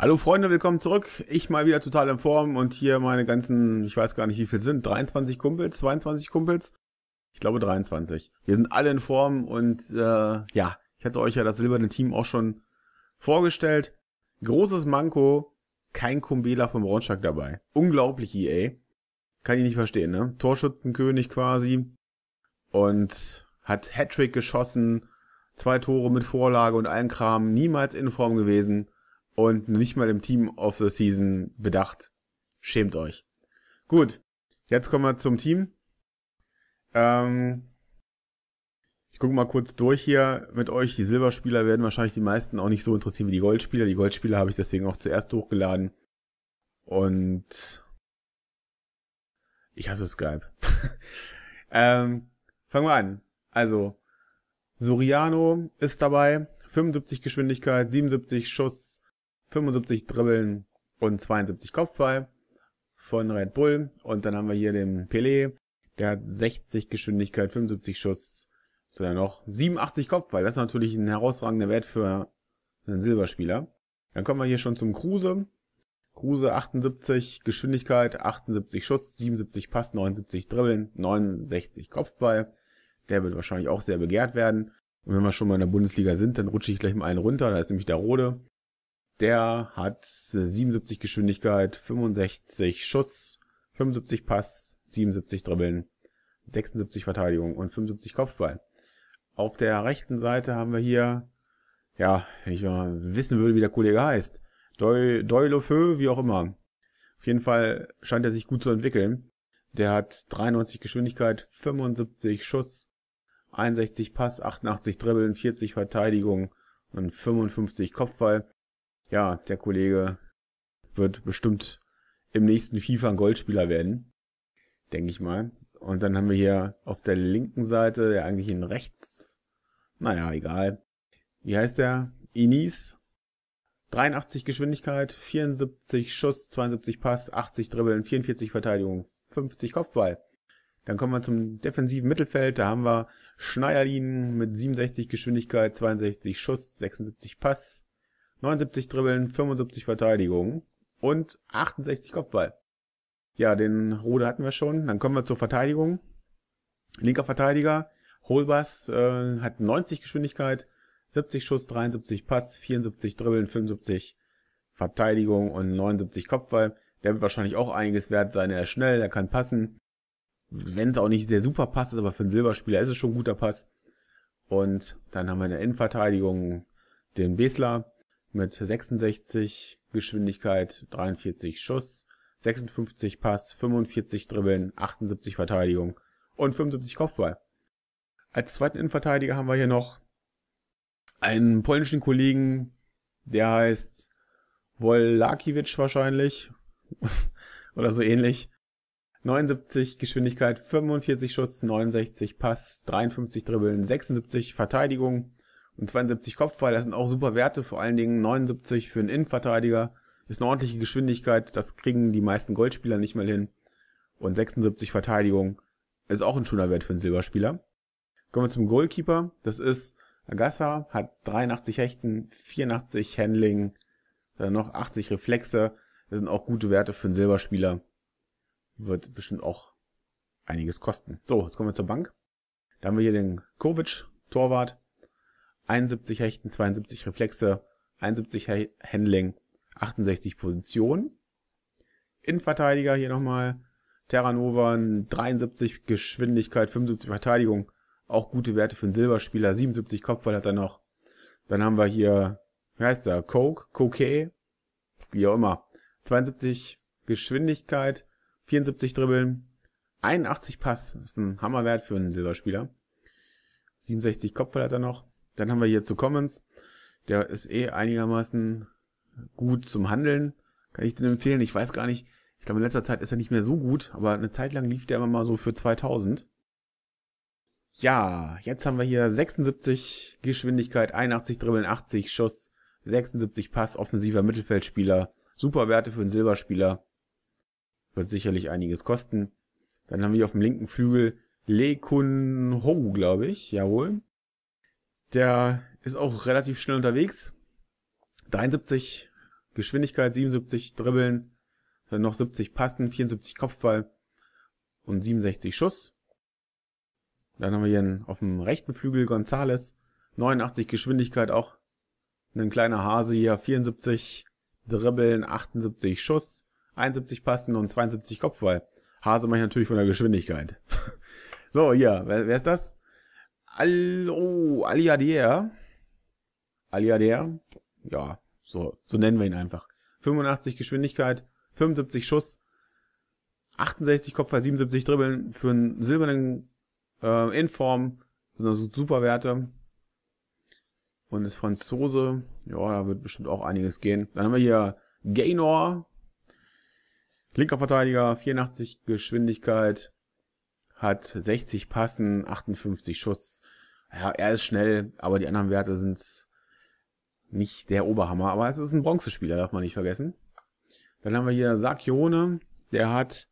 Hallo Freunde, willkommen zurück. Ich mal wieder total in Form und hier meine ganzen, ich weiß gar nicht wie viel sind, 23 Kumpels, 22 Kumpels? Ich glaube 23. Wir sind alle in Form und äh, ja, ich hatte euch ja das silberne Team auch schon vorgestellt. Großes Manko, kein Kumbela vom Braunschlag dabei. Unglaublich EA. Kann ich nicht verstehen, ne? Torschützenkönig quasi und hat Hattrick geschossen, zwei Tore mit Vorlage und allen Kram, niemals in Form gewesen und nicht mal im Team of the Season bedacht. Schämt euch. Gut, jetzt kommen wir zum Team. Ähm, ich gucke mal kurz durch hier mit euch. Die Silberspieler werden wahrscheinlich die meisten auch nicht so interessieren wie die Goldspieler. Die Goldspieler habe ich deswegen auch zuerst hochgeladen. Und ich hasse Skype. ähm, fangen wir an. Also, Soriano ist dabei. 75 Geschwindigkeit, 77 Schuss, 75 Dribbeln und 72 Kopfball von Red Bull. Und dann haben wir hier den Pelé. Der hat 60 Geschwindigkeit, 75 Schuss, sogar noch 87 Kopfball. Das ist natürlich ein herausragender Wert für einen Silberspieler. Dann kommen wir hier schon zum Kruse. Kruse 78 Geschwindigkeit, 78 Schuss, 77 Pass, 79 Dribbeln, 69 Kopfball. Der wird wahrscheinlich auch sehr begehrt werden. Und wenn wir schon mal in der Bundesliga sind, dann rutsche ich gleich mal einen runter. Da ist nämlich der Rode der hat 77 Geschwindigkeit, 65 Schuss, 75 Pass, 77 Dribbeln, 76 Verteidigung und 75 Kopfball. Auf der rechten Seite haben wir hier, ja, wenn ich mal wissen würde, wie der Kollege heißt, Doilofeu, wie auch immer. Auf jeden Fall scheint er sich gut zu entwickeln. Der hat 93 Geschwindigkeit, 75 Schuss, 61 Pass, 88 Dribbeln, 40 Verteidigung und 55 Kopfball ja, der Kollege wird bestimmt im nächsten FIFA ein Goldspieler werden. Denke ich mal. Und dann haben wir hier auf der linken Seite, der eigentlich in rechts. Naja, egal. Wie heißt der? Inis. 83 Geschwindigkeit, 74 Schuss, 72 Pass, 80 Dribbeln, 44 Verteidigung, 50 Kopfball. Dann kommen wir zum defensiven Mittelfeld. Da haben wir Schneiderlin mit 67 Geschwindigkeit, 62 Schuss, 76 Pass, 79 Dribbeln, 75 Verteidigung und 68 Kopfball. Ja, den Rode hatten wir schon. Dann kommen wir zur Verteidigung. Linker Verteidiger, Holbass, äh, hat 90 Geschwindigkeit, 70 Schuss, 73 Pass, 74 Dribbeln, 75 Verteidigung und 79 Kopfball. Der wird wahrscheinlich auch einiges wert sein. Er ist schnell, er kann passen. Wenn es auch nicht der super Pass ist, aber für einen Silberspieler ist es schon ein guter Pass. Und dann haben wir in der Innenverteidigung den Besler, mit 66 Geschwindigkeit, 43 Schuss, 56 Pass, 45 Dribbeln, 78 Verteidigung und 75 Kopfball. Als zweiten Innenverteidiger haben wir hier noch einen polnischen Kollegen, der heißt Wolakiewicz wahrscheinlich oder so ähnlich. 79 Geschwindigkeit, 45 Schuss, 69 Pass, 53 Dribbeln, 76 Verteidigung und 72 Kopfball, das sind auch super Werte, vor allen Dingen 79 für einen Innenverteidiger, ist eine ordentliche Geschwindigkeit, das kriegen die meisten Goldspieler nicht mal hin. Und 76 Verteidigung ist auch ein schöner Wert für einen Silberspieler. Kommen wir zum Goalkeeper, das ist Agassa, hat 83 Hechten, 84 Handling, dann noch 80 Reflexe, das sind auch gute Werte für einen Silberspieler. Wird bestimmt auch einiges kosten. So, jetzt kommen wir zur Bank. Da haben wir hier den Kovic, Torwart, 71 Hechten, 72 Reflexe, 71 Handling, 68 Position. Innenverteidiger hier nochmal. Terranovan 73 Geschwindigkeit, 75 Verteidigung. Auch gute Werte für einen Silberspieler. 77 Kopfball hat er noch. Dann haben wir hier, wie heißt er? Coke, Coke, wie auch immer. 72 Geschwindigkeit, 74 Dribbeln, 81 Pass. Das ist ein Hammerwert für einen Silberspieler. 67 Kopfball hat er noch. Dann haben wir hier zu Commons. Der ist eh einigermaßen gut zum Handeln. Kann ich den empfehlen? Ich weiß gar nicht. Ich glaube, in letzter Zeit ist er nicht mehr so gut, aber eine Zeit lang lief der immer mal so für 2000. Ja, jetzt haben wir hier 76 Geschwindigkeit, 81 Dribbeln, 80 Schuss, 76 Pass, offensiver Mittelfeldspieler. Super Werte für einen Silberspieler. Wird sicherlich einiges kosten. Dann haben wir hier auf dem linken Flügel Kun Ho, glaube ich. Jawohl. Der ist auch relativ schnell unterwegs. 73 Geschwindigkeit, 77 Dribbeln, dann noch 70 Passen, 74 Kopfball und 67 Schuss. Dann haben wir hier auf dem rechten Flügel Gonzales, 89 Geschwindigkeit, auch ein kleiner Hase hier, 74 Dribbeln, 78 Schuss, 71 Passen und 72 Kopfball. Hase mache ich natürlich von der Geschwindigkeit. so, hier, wer, wer ist das? Al oh, Aliadier. Aliadier. Ja, so, so nennen wir ihn einfach. 85 Geschwindigkeit, 75 Schuss, 68 Kopfball, 77 Dribbeln für einen silbernen äh, Inform. Das sind also super Werte. Und ist Franzose. Ja, da wird bestimmt auch einiges gehen. Dann haben wir hier Gaynor. Linker Verteidiger, 84 Geschwindigkeit, hat 60 Passen, 58 Schuss, ja, er ist schnell, aber die anderen Werte sind nicht der Oberhammer. Aber es ist ein Bronzespieler, darf man nicht vergessen. Dann haben wir hier Sakione, der hat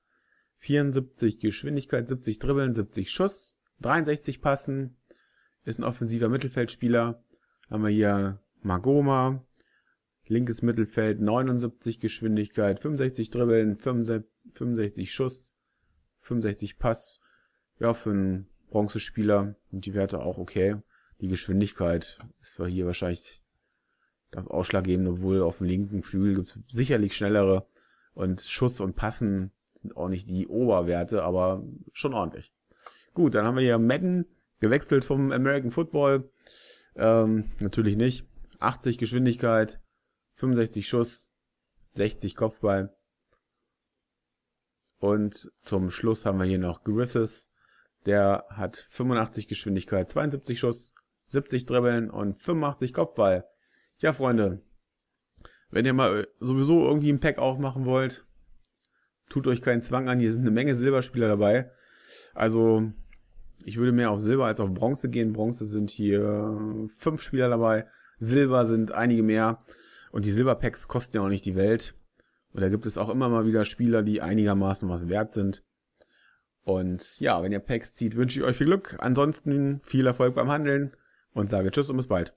74 Geschwindigkeit, 70 Dribbeln, 70 Schuss, 63 Passen, ist ein offensiver Mittelfeldspieler. Dann haben wir hier Magoma, linkes Mittelfeld, 79 Geschwindigkeit, 65 Dribbeln, 65 Schuss, 65 Pass. Ja, für einen Bronzespieler sind die Werte auch okay. Die Geschwindigkeit ist zwar hier wahrscheinlich das Ausschlaggebende, obwohl auf dem linken Flügel gibt's sicherlich schnellere und Schuss und Passen sind auch nicht die Oberwerte, aber schon ordentlich. Gut, dann haben wir hier Madden, gewechselt vom American Football. Ähm, natürlich nicht. 80 Geschwindigkeit, 65 Schuss, 60 Kopfball. Und zum Schluss haben wir hier noch Griffiths, der hat 85 Geschwindigkeit, 72 Schuss, 70 Dribbeln und 85 Kopfball. Ja, Freunde, wenn ihr mal äh, sowieso irgendwie ein Pack aufmachen wollt, tut euch keinen Zwang an. Hier sind eine Menge Silberspieler dabei. Also, ich würde mehr auf Silber als auf Bronze gehen. Bronze sind hier fünf Spieler dabei. Silber sind einige mehr. Und die Silberpacks kosten ja auch nicht die Welt. Und da gibt es auch immer mal wieder Spieler, die einigermaßen was wert sind. Und ja, wenn ihr Packs zieht, wünsche ich euch viel Glück. Ansonsten viel Erfolg beim Handeln und sage Tschüss und bis bald.